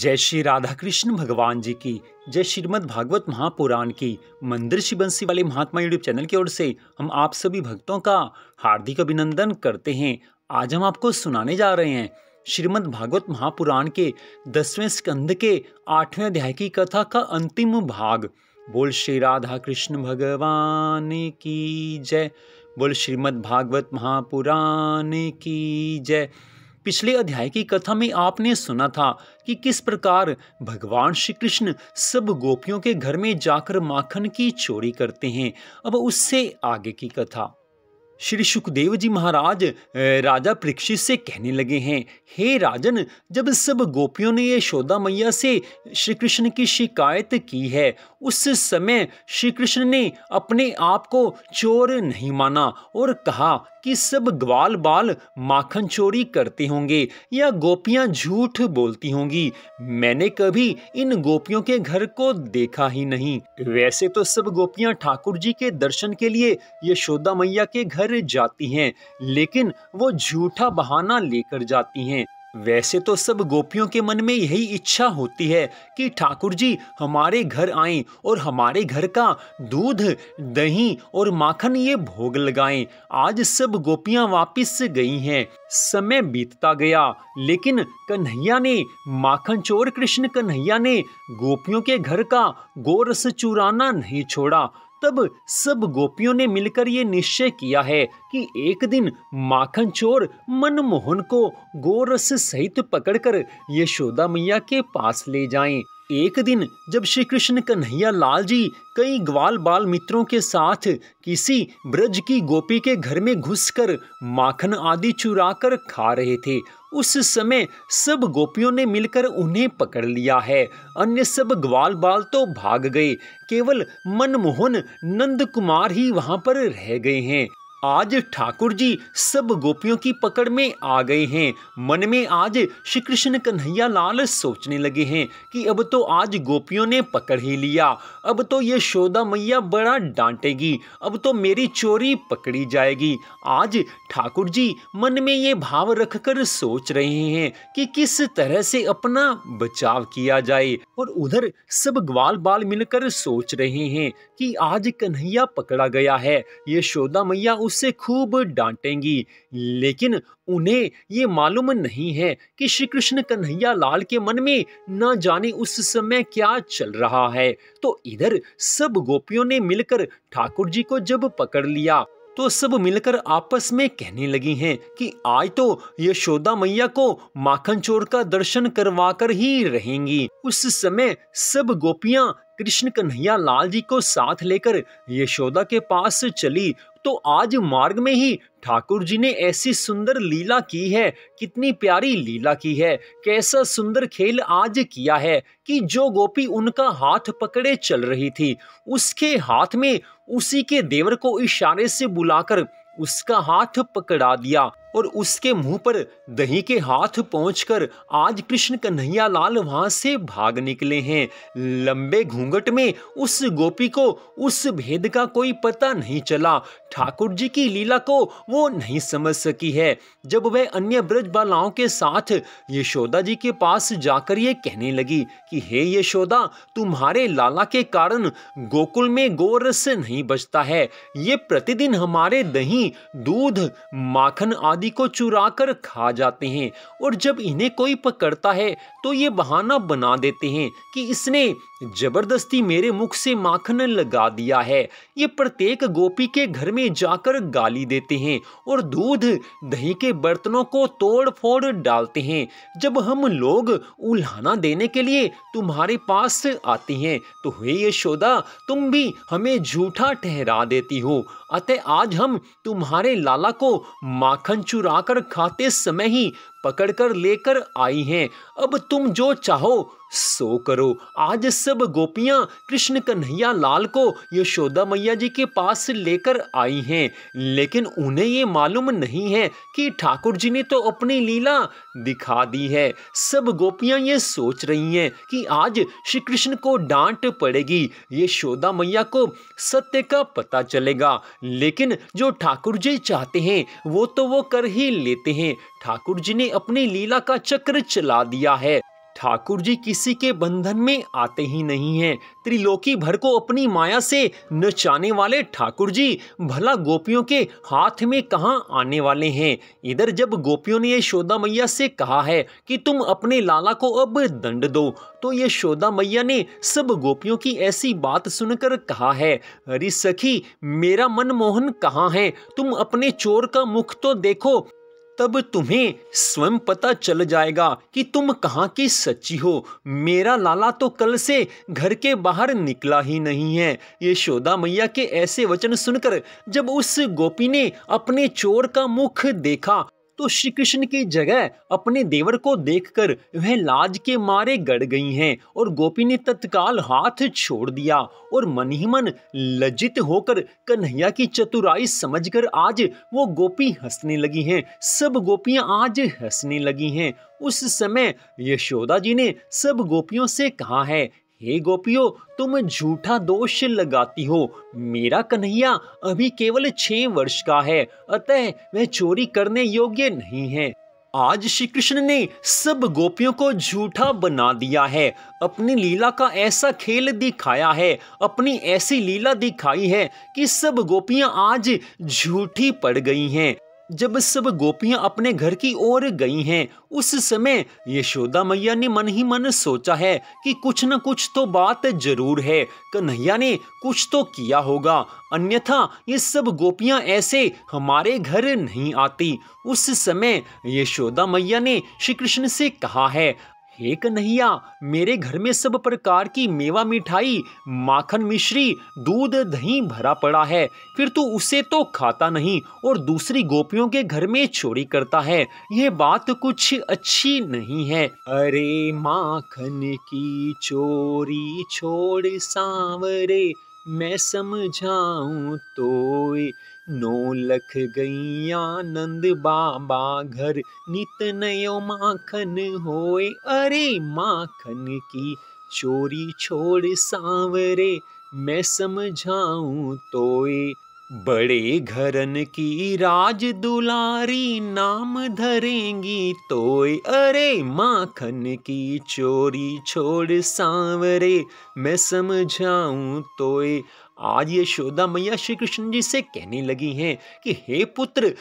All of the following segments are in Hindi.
जय श्री राधा कृष्ण भगवान जी की जय श्रीमद भागवत महापुराण की मंदिर श्री बंसी वाले महात्मा यूट्यूब चैनल की ओर से हम आप सभी भक्तों का हार्दिक अभिनंदन करते हैं आज हम आपको सुनाने जा रहे हैं श्रीमद भागवत महापुराण के दसवें स्कंद के आठवें अध्याय की कथा का अंतिम भाग बोल श्री राधा कृष्ण भगवान की जय बोल श्रीमद भागवत महापुराण की जय पिछले अध्याय की कथा में आपने सुना था कि किस प्रकार भगवान श्री कृष्ण सब गोपियों के घर में जाकर माखन की चोरी करते हैं अब उससे आगे की कथा श्री सुखदेव जी महाराज राजा परीक्षित से कहने लगे हैं हे राजन जब सब गोपियों ने यशोदा मैया से श्री कृष्ण की शिकायत की है उस समय श्री कृष्ण ने अपने आप को चोर नहीं माना और कहा कि सब ग्वाल बाल माखन चोरी करते होंगे या गोपियां झूठ बोलती होंगी मैंने कभी इन गोपियों के घर को देखा ही नहीं वैसे तो सब गोपियां ठाकुर जी के दर्शन के लिए यशोदा मैया के घर जाती हैं लेकिन वो झूठा बहाना लेकर जाती हैं वैसे तो सब गोपियों के मन में यही इच्छा होती है कि ठाकुर जी हमारे घर आए और हमारे घर का दूध दही और माखन ये भोग लगाएं। आज सब गोपियां वापस गई हैं समय बीतता गया लेकिन कन्हैया ने माखन चोर कृष्ण कन्हैया ने गोपियों के घर का गोरस चुराना नहीं छोड़ा तब सब गोपियों ने मिलकर ये निश्चय किया है कि एक दिन माखन चोर मनमोहन को गोरस सहित पकड़कर यशोदा मैया के पास ले जाएं एक दिन जब श्री कृष्ण कन्हैया लाल जी कई ग्वाल बाल मित्रों के साथ किसी ब्रज की गोपी के घर में घुसकर माखन आदि चुराकर खा रहे थे उस समय सब गोपियों ने मिलकर उन्हें पकड़ लिया है अन्य सब ग्वाल बाल तो भाग गए केवल मनमोहन नंद कुमार ही वहां पर रह गए हैं आज ठाकुर जी सब गोपियों की पकड़ में आ गए हैं मन में आज श्री कृष्ण कन्हैया लाल सोचने लगे हैं कि अब तो आज गोपियों ने पकड़ ही लिया अब तो ये शोदा मैया बड़ा डांटेगी अब तो मेरी चोरी पकड़ी जाएगी आज ठाकुर जी मन में ये भाव रखकर सोच रहे हैं कि किस तरह से अपना बचाव किया जाए और उधर सब ग्वाल बाल मिलकर सोच रहे हैं कि आज कन्हैया पकड़ा गया है ये शोदा मैया उस उसे खूब डांटेंगी लेकिन उन्हें ये मालूम नहीं है कि श्री कृष्ण कन्हैया लाल के मन में न जाने उस समय क्या चल रहा है तो इधर सब गोपियों ने मिलकर ठाकुर जी को जब पकड़ लिया तो सब मिलकर आपस में कहने लगी हैं कि आज तो यशोदा मैया को माखन चोर का दर्शन करवाकर ही रहेंगी उस समय सब गोपियां कृष्ण कन्हैया लाल जी को साथ लेकर यशोदा के पास चली तो आज मार्ग में ही ठाकुर जी ने ऐसी सुंदर लीला की है कितनी प्यारी लीला की है कैसा सुंदर खेल आज किया है कि जो गोपी उनका हाथ पकड़े चल रही थी उसके हाथ में उसी के देवर को इशारे से बुलाकर उसका हाथ पकड़ा दिया और उसके मुंह पर दही के हाथ पहुंचकर आज कृष्ण कन्हैया लाल वहां से भाग निकले हैं लंबे घूंघट में उस गोपी को उस भेद का कोई पता नहीं चला ठाकुर जी की लीला को वो नहीं समझ सकी है जब वह अन्य ब्रज बालाओं के साथ यशोदा जी के पास जाकर ये कहने लगी कि हे यशोदा तुम्हारे लाला के कारण गोकुल में गोरस नहीं बचता है ये प्रतिदिन हमारे दही दूध माखन आदि आदि को चुरा कर खा जाते हैं और जब इन्हें कोई पकड़ता है तो ये बहाना बना देते हैं कि इसने जबरदस्ती मेरे मुख से माखन लगा दिया है ये प्रत्येक गोपी के घर में जाकर गाली देते हैं और दूध दही के बर्तनों को तोड़ फोड़ डालते हैं जब हम लोग उल्हाना देने के लिए तुम्हारे पास आते हैं तो हे यशोदा तुम भी हमें झूठा ठहरा देती हो अतः आज हम तुम्हारे लाला को माखन चुरा खाते समय ही पकड़कर लेकर आई हैं अब तुम जो चाहो सो करो आज सब गोपियां कृष्ण कन्हैया लाल को यशोदा मैया जी के पास लेकर आई हैं लेकिन उन्हें ये मालूम नहीं है कि ठाकुर जी ने तो अपनी लीला दिखा दी है सब गोपियां ये सोच रही हैं कि आज श्री कृष्ण को डांट पड़ेगी यशोदा मैया को सत्य का पता चलेगा लेकिन जो ठाकुर जी चाहते हैं वो तो वो कर ही लेते हैं ठाकुर जी ने अपनी लीला का चक्र चला दिया है ठाकुर जी किसी के बंधन में आते ही नहीं हैं त्रिलोकी भर को अपनी माया से नचाने वाले ठाकुर जी भला गोपियों के हाथ में कहाँ आने वाले हैं इधर जब गोपियों ने यशोदा मैया से कहा है कि तुम अपने लाला को अब दंड दो तो यशोदा मैया ने सब गोपियों की ऐसी बात सुनकर कहा है अरे सखी मेरा मनमोहन कहाँ है तुम अपने चोर का मुख तो देखो तब तुम्हें स्वयं पता चल जाएगा कि तुम कहाँ की सच्ची हो मेरा लाला तो कल से घर के बाहर निकला ही नहीं है यशोदा मैया के ऐसे वचन सुनकर जब उस गोपी ने अपने चोर का मुख देखा तो श्री कृष्ण की जगह अपने देवर को देखकर वह लाज के मारे गड़ गई हैं और गोपी ने तत्काल हाथ छोड़ दिया और मन ही मन लज्जित होकर कन्हैया की चतुराई समझकर आज वो गोपी हंसने लगी हैं सब गोपियां आज हंसने लगी हैं उस समय यशोदा जी ने सब गोपियों से कहा है हे गोपियों तुम झूठा दोष लगाती हो मेरा कन्हैया अभी केवल छह वर्ष का है अतः वह चोरी करने योग्य नहीं है आज श्री कृष्ण ने सब गोपियों को झूठा बना दिया है अपनी लीला का ऐसा खेल दिखाया है अपनी ऐसी लीला दिखाई है कि सब गोपियां आज झूठी पड़ गई हैं जब सब गोपियां अपने घर की ओर गई हैं उस समय यशोदा मैया ने मन ही मन सोचा है कि कुछ न कुछ तो बात जरूर है कन्हैया ने कुछ तो किया होगा अन्यथा ये सब गोपियां ऐसे हमारे घर नहीं आती उस समय यशोदा मैया ने श्री कृष्ण से कहा है हे कन्हैया मेरे घर में सब प्रकार की मेवा मिठाई माखन मिश्री दूध दही भरा पड़ा है फिर तू उसे तो खाता नहीं और दूसरी गोपियों के घर में चोरी करता है यह बात कुछ अच्छी नहीं है अरे माखन की चोरी छोड़ सांवरे मैं समझाऊं तो नौ लख गैया नंद बाबा घर नित नयो माखन होए अरे माखन की चोरी छोड़ सांवरे मैं समझाऊं तोए बड़े घरन की राज दुलारी नाम धरेंगी तोय अरे माखन की चोरी छोड़ सांवरे मैं समझाऊं तोय आज यशोदा मैया श्री कृष्ण जी से कहने लगी हैं कि हे पुत्र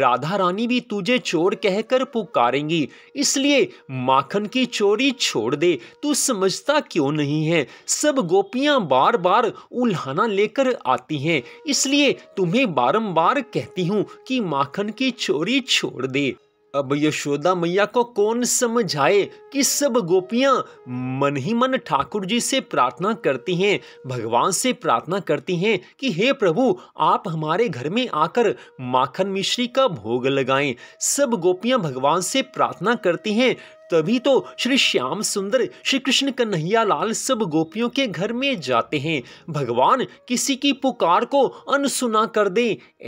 राधा रानी भी तुझे चोर कहकर पुकारेंगी इसलिए माखन की चोरी छोड़ दे तू समझता क्यों नहीं है सब गोपियां बार बार उल्हाना लेकर आती हैं इसलिए तुम्हें बारंबार कहती हूँ कि माखन की चोरी छोड़ दे अब यशोदा मैया को कौन समझाए कि सब गोपियां मन ही मन ठाकुर जी से प्रार्थना करती हैं भगवान से प्रार्थना करती हैं कि हे प्रभु आप हमारे घर में आकर माखन मिश्री का भोग लगाएं सब गोपियां भगवान से प्रार्थना करती हैं तभी तो श्री श्याम सुंदर श्री कृष्ण कन्हैया लाल सब गोपियों के घर में जाते हैं भगवान किसी की पुकार को अनसुना कर दे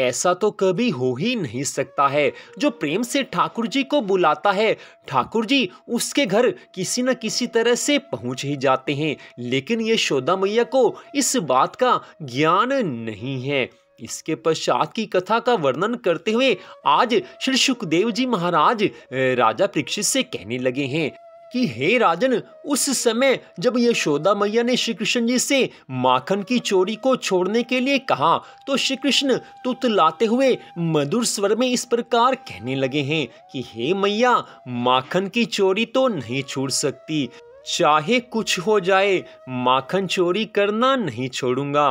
ऐसा तो कभी हो ही नहीं सकता है जो प्रेम से ठाकुर जी को बुलाता है ठाकुर जी उसके घर किसी न किसी तरह से पहुंच ही जाते हैं लेकिन ये मैया को इस बात का ज्ञान नहीं है इसके पश्चात की कथा का वर्णन करते हुए आज श्री सुखदेव जी महाराज राजा परीक्षित से कहने लगे हैं कि हे राजन उस समय जब यशोदा मैया ने श्री कृष्ण जी से माखन की चोरी को छोड़ने के लिए कहा तो श्री कृष्ण तुत लाते हुए मधुर स्वर में इस प्रकार कहने लगे हैं कि हे मैया माखन की चोरी तो नहीं छोड़ सकती चाहे कुछ हो जाए माखन चोरी करना नहीं छोड़ूंगा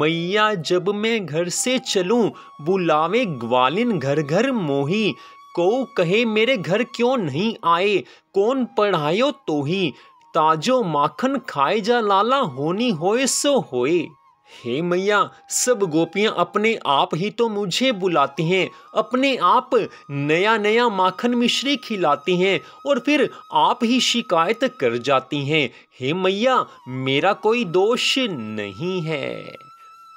मैया जब मैं घर से चलूं बुलावे ग्वालिन घर घर मोही को कहे मेरे घर क्यों नहीं आए कौन पढ़ायो तो ही ताजो माखन खाए जा लाला होनी होए सो होए हे मैया सब गोपियाँ अपने आप ही तो मुझे बुलाती हैं अपने आप नया नया माखन मिश्री खिलाती हैं और फिर आप ही शिकायत कर जाती हैं हे मैया मेरा कोई दोष नहीं है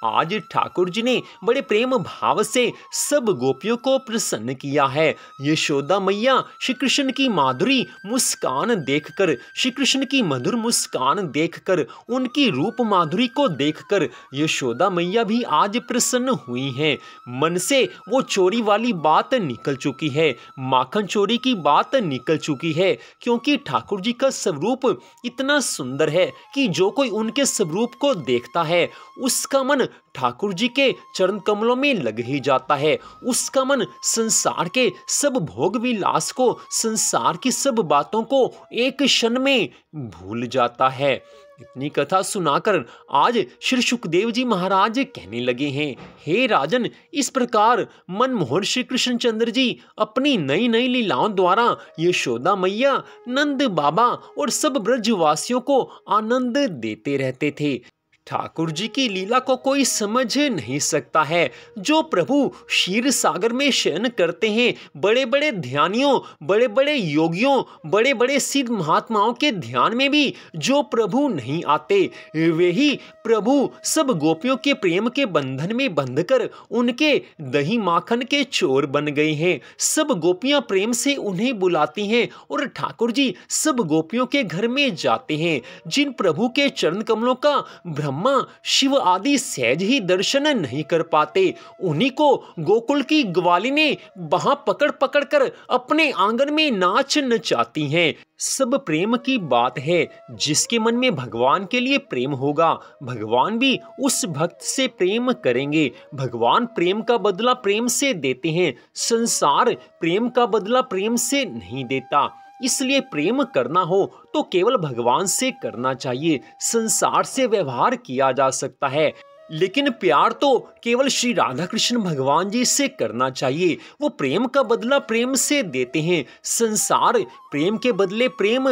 आज ठाकुर जी ने बड़े प्रेम भाव से सब गोपियों को प्रसन्न किया है यशोदा मैया श्री कृष्ण की माधुरी मुस्कान देखकर श्री कृष्ण की मधुर मुस्कान देखकर उनकी रूप माधुरी को देखकर यशोदा मैया भी आज प्रसन्न हुई हैं मन से वो चोरी वाली बात निकल चुकी है माखन चोरी की बात निकल चुकी है क्योंकि ठाकुर जी का स्वरूप इतना सुंदर है कि जो कोई उनके स्वरूप को देखता है उसका मन ठाकुर जी के चरण कमलों में लग ही जाता है उसका मन संसार के सब भोग विलास को संसार की सब बातों को एक क्षण में भूल जाता है इतनी कथा सुनाकर आज श्री सुखदेव जी महाराज कहने लगे हैं हे राजन इस प्रकार मनमोहन श्री कृष्ण चंद्र जी अपनी नई नई लीलाओं द्वारा यशोदा मैया नंद बाबा और सब ब्रजवासियों को आनंद देते रहते थे ठाकुर जी की लीला को कोई समझ नहीं सकता है जो प्रभु क्षीर सागर में शयन करते हैं बड़े बड़े ध्यानियों बड़े बड़े योगियों बड़े बड़े सिद्ध महात्माओं के ध्यान में भी जो प्रभु नहीं आते वे ही प्रभु सब गोपियों के प्रेम के बंधन में बंध कर उनके दही माखन के चोर बन गए हैं सब गोपियां प्रेम से उन्हें बुलाती हैं और ठाकुर जी सब गोपियों के घर में जाते हैं जिन प्रभु के चरण कमलों का भ्रम ब्रह्मा शिव आदि सहज ही दर्शन नहीं कर पाते उन्हीं को गोकुल की ग्वाली ने वहां पकड़ पकड़ कर अपने आंगन में नाच नचाती हैं सब प्रेम की बात है जिसके मन में भगवान के लिए प्रेम होगा भगवान भी उस भक्त से प्रेम करेंगे भगवान प्रेम का बदला प्रेम से देते हैं संसार प्रेम का बदला प्रेम से नहीं देता इसलिए प्रेम करना हो तो केवल भगवान से करना चाहिए संसार से व्यवहार किया जा सकता है लेकिन प्यार तो केवल श्री राधा कृष्ण भगवान जी से करना चाहिए वो प्रेम का बदला प्रेम से देते हैं संसार प्रेम के बदले प्रेम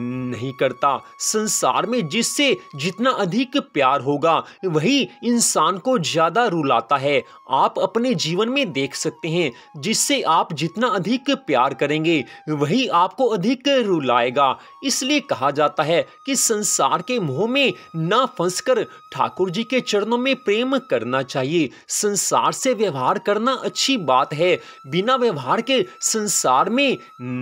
नहीं करता संसार में जिससे जितना अधिक प्यार होगा वही इंसान को ज़्यादा रुलाता है आप अपने जीवन में देख सकते हैं जिससे आप जितना अधिक प्यार करेंगे वही आपको अधिक रुलाएगा इसलिए कहा जाता है कि संसार के मोह में ना फंसकर ठाकुर जी के चरणों में प्रेम करना चाहिए संसार से व्यवहार करना अच्छी बात है बिना व्यवहार के संसार में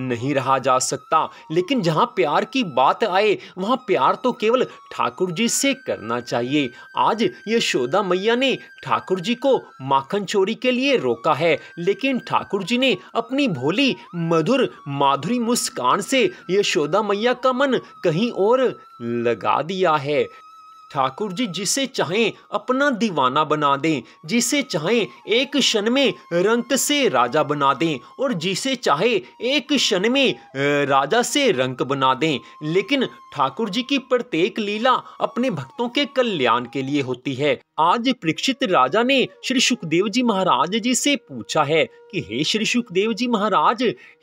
नहीं रहा जा सकता लेकिन जहाँ प्यार प्यार की बात आए वहां प्यार तो केवल ठाकुर जी से करना चाहिए आज यशोदा मैया ने ठाकुर जी को माखन चोरी के लिए रोका है लेकिन ठाकुर जी ने अपनी भोली मधुर माधुरी मुस्कान से यशोदा मैया का मन कहीं और लगा दिया है ठाकुर जी जिसे चाहें अपना दीवाना बना दें जिसे चाहें एक क्षण में रंक से राजा बना दें और जिसे चाहे एक क्षण में राजा से रंक बना दें लेकिन ठाकुर जी की प्रत्येक लीला अपने भक्तों के कल्याण के लिए होती है आज परीक्षित राजा ने श्री सुखदेव जी महाराज जी से पूछा है कि हे श्री सुखदेव जी महाराज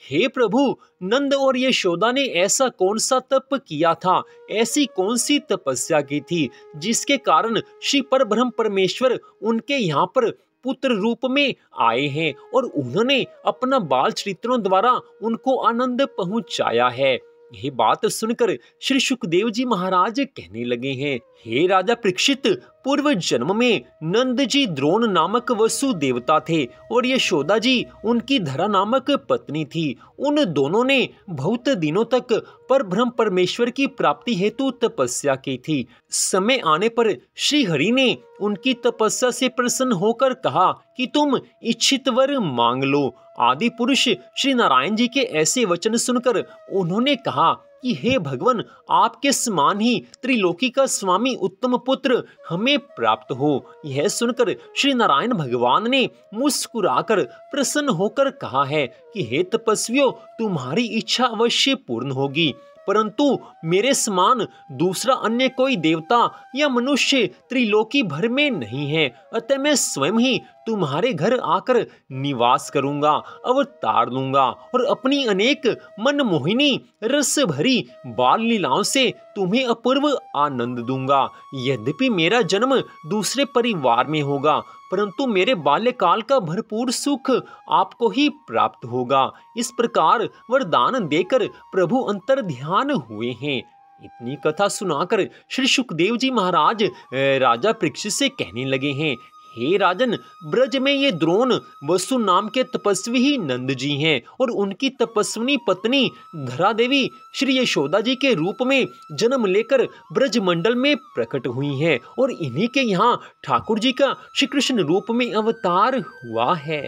हे प्रभु नंद और यशोदा ने ऐसा कौन सा तप किया था ऐसी कौन सी तपस्या की थी जिसके कारण श्री पर ब्रह्म परमेश्वर उनके यहाँ पर पुत्र रूप में आए हैं और उन्होंने अपना बाल चरित्रों द्वारा उनको आनंद पहुंचाया है यह बात सुनकर श्री सुखदेव जी महाराज कहने लगे हैं हे राजा परीक्षित पूर्व जन्म में नंद जी द्रोण नामक वसु देवता थे और यशोदा जी उनकी धरा नामक पत्नी थी उन दोनों ने बहुत दिनों तक पर ब्रह्म परमेश्वर की प्राप्ति हेतु तपस्या की थी समय आने पर श्री हरि ने उनकी तपस्या से प्रसन्न होकर कहा कि तुम इच्छित वर मांग लो आदि पुरुष श्री नारायण जी के ऐसे वचन सुनकर उन्होंने कहा कि हे भगवान आपके समान ही त्रिलोकी का स्वामी उत्तम पुत्र हमें प्राप्त हो यह सुनकर श्री नारायण भगवान ने मुस्कुराकर प्रसन्न होकर कहा है कि हे तपस्वियों तुम्हारी इच्छा अवश्य पूर्ण होगी परंतु मेरे समान दूसरा अन्य कोई देवता या मनुष्य त्रिलोकी भर में नहीं है अतः मैं स्वयं ही तुम्हारे घर आकर निवास करूंगा अवतार लूंगा और अपनी अनेक मनमोहिनी रस भरी बाल लीलाओं से तुम्हें अपूर्व आनंद दूंगा यद्यपि मेरा जन्म दूसरे परिवार में होगा परंतु मेरे बाल्यकाल का भरपूर सुख आपको ही प्राप्त होगा इस प्रकार वरदान देकर प्रभु अंतर ध्यान हुए हैं इतनी कथा सुनाकर श्री सुखदेव जी महाराज राजा परीक्षित से कहने लगे हैं हे राजन ब्रज में ये द्रोण वसु नाम के तपस्वी ही नंद जी हैं और उनकी तपस्विनी पत्नी धरा देवी श्री यशोदा जी के रूप में जन्म लेकर ब्रज मंडल में प्रकट हुई हैं और इन्हीं के यहाँ ठाकुर जी का श्री कृष्ण रूप में अवतार हुआ है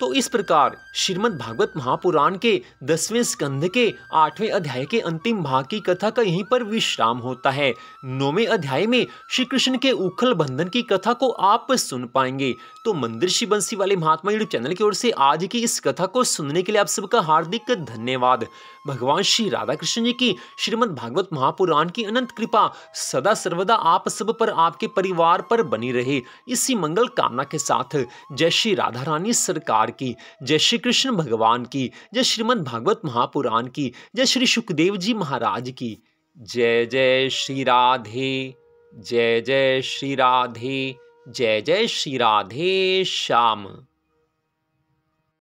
तो इस प्रकार श्रीमद् भागवत महापुराण के दसवें स्कंध के आठवें अध्याय के अंतिम भाग की कथा का यहीं पर विश्राम होता है नौवें अध्याय में श्री कृष्ण के उखल बंधन की कथा को आप सुन पाएंगे तो मंदिर श्री बंसी वाले महात्मा यूट्यूब चैनल की ओर से आज की इस कथा को सुनने के लिए आप सबका हार्दिक धन्यवाद भगवान श्री राधा कृष्ण जी की श्रीमद भागवत महापुराण की अनंत कृपा सदा सर्वदा आप सब पर आपके परिवार पर बनी रहे इसी मंगल कामना के साथ जय श्री राधा रानी सरकार अवतार की जय श्री कृष्ण भगवान की जय श्रीमद् भागवत महापुराण की जय श्री सुखदेव जी महाराज की जय जय श्री राधे जय जय श्री राधे जय जय श्री राधे श्याम